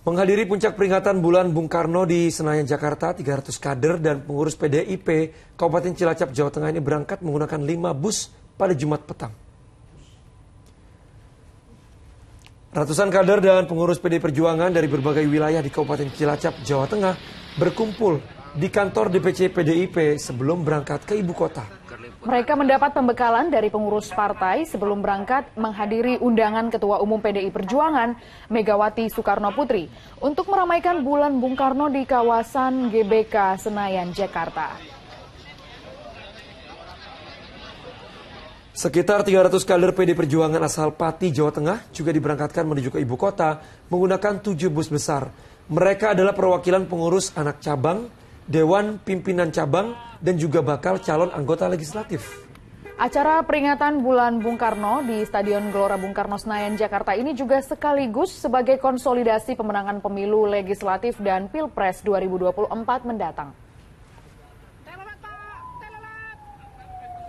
Menghadiri puncak peringatan bulan Bung Karno di Senayan, Jakarta, 300 kader dan pengurus PDIP Kabupaten Cilacap, Jawa Tengah ini berangkat menggunakan 5 bus pada Jumat petang. Ratusan kader dan pengurus PD Perjuangan dari berbagai wilayah di Kabupaten Cilacap, Jawa Tengah berkumpul di kantor DPC PDIP sebelum berangkat ke ibu kota. Mereka mendapat pembekalan dari pengurus partai sebelum berangkat menghadiri undangan Ketua Umum PDI Perjuangan Megawati Soekarno Putri untuk meramaikan bulan Bung Karno di kawasan GBK Senayan, Jakarta. Sekitar 300 kader PD Perjuangan asal Pati, Jawa Tengah juga diberangkatkan menuju ke ibu kota menggunakan tujuh bus besar. Mereka adalah perwakilan pengurus anak cabang, Dewan Pimpinan Cabang, dan juga bakal calon anggota legislatif. Acara peringatan Bulan Bung Karno di Stadion Gelora Bung Karno Senayan, Jakarta ini juga sekaligus sebagai konsolidasi pemenangan pemilu legislatif dan Pilpres 2024 mendatang.